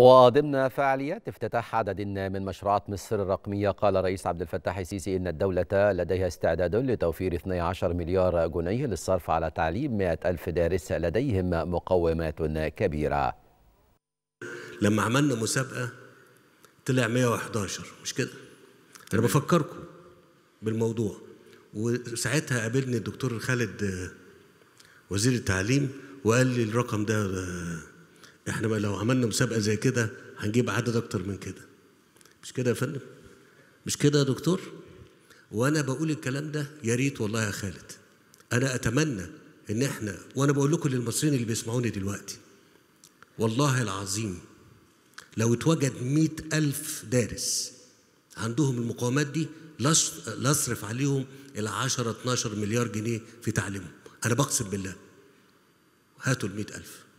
وضمن فعاليات افتتاح عدد من مشروعات مصر الرقمية قال رئيس عبد الفتاح السيسي إن الدولة لديها استعداد لتوفير 12 مليار جنيه للصرف على تعليم 100 ألف دارس لديهم مقومات كبيرة لما عملنا مسابقة طلع 111 مش كده أنا بفكركم بالموضوع وساعتها قابلني الدكتور خالد وزير التعليم وقال لي الرقم ده احنا بقى لو عملنا مسابقه زي كده هنجيب عدد اكتر من كده مش كده يا فندم مش كده يا دكتور وانا بقول الكلام ده يا ريت والله يا خالد انا اتمنى ان احنا وانا بقول لكم للمصريين اللي بيسمعوني دلوقتي والله العظيم لو اتوجد مئة ألف دارس عندهم المقاومات دي لاصرف عليهم العشرة 12 مليار جنيه في تعليمهم أنا بقسم بالله هاتوا المئة ألف